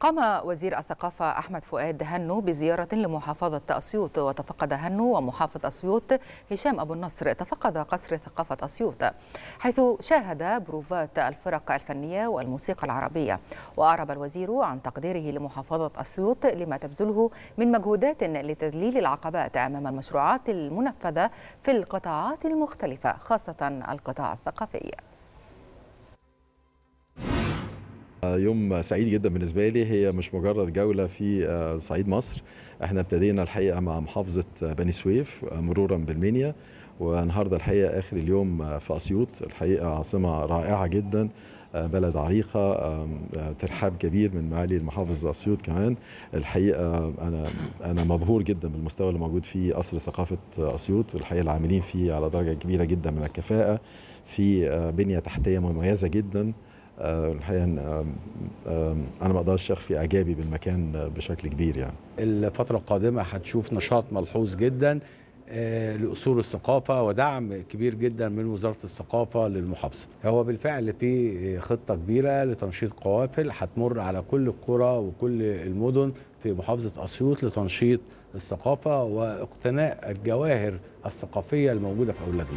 قام وزير الثقافة أحمد فؤاد هنو بزيارة لمحافظة أسيوط وتفقد هنو ومحافظ أسيوط هشام أبو النصر تفقد قصر ثقافة أسيوط حيث شاهد بروفات الفرق الفنية والموسيقى العربية وأعرب الوزير عن تقديره لمحافظة أسيوط لما تبذله من مجهودات لتذليل العقبات أمام المشروعات المنفذة في القطاعات المختلفة خاصة القطاع الثقافي يوم سعيد جدا بالنسبه لي هي مش مجرد جوله في آه، صعيد مصر احنا ابتدينا الحقيقه مع محافظه آه، بني سويف آه، مرورا بالمنيا والنهارده الحقيقه اخر اليوم في اسيوط الحقيقه عاصمه رائعه جدا بلد عريقة ترحاب كبير من معالي المحافظ أسيوط كمان الحقيقة أنا أنا مبهور جدا بالمستوى اللي موجود في قصر ثقافة أسيوط الحقيقة العاملين فيه على درجة كبيرة جدا من الكفاءة في بنية تحتية مميزة جدا آه، الحقيقه انا ما اقدرش اخفي اعجابي بالمكان آه، بشكل كبير يعني. الفتره القادمه هتشوف نشاط ملحوظ جدا آه، لاصول الثقافه ودعم كبير جدا من وزاره الثقافه للمحافظه. هو بالفعل في خطه كبيره لتنشيط قوافل هتمر على كل القرى وكل المدن في محافظه اسيوط لتنشيط الثقافه واقتناء الجواهر الثقافيه الموجوده في اولادنا.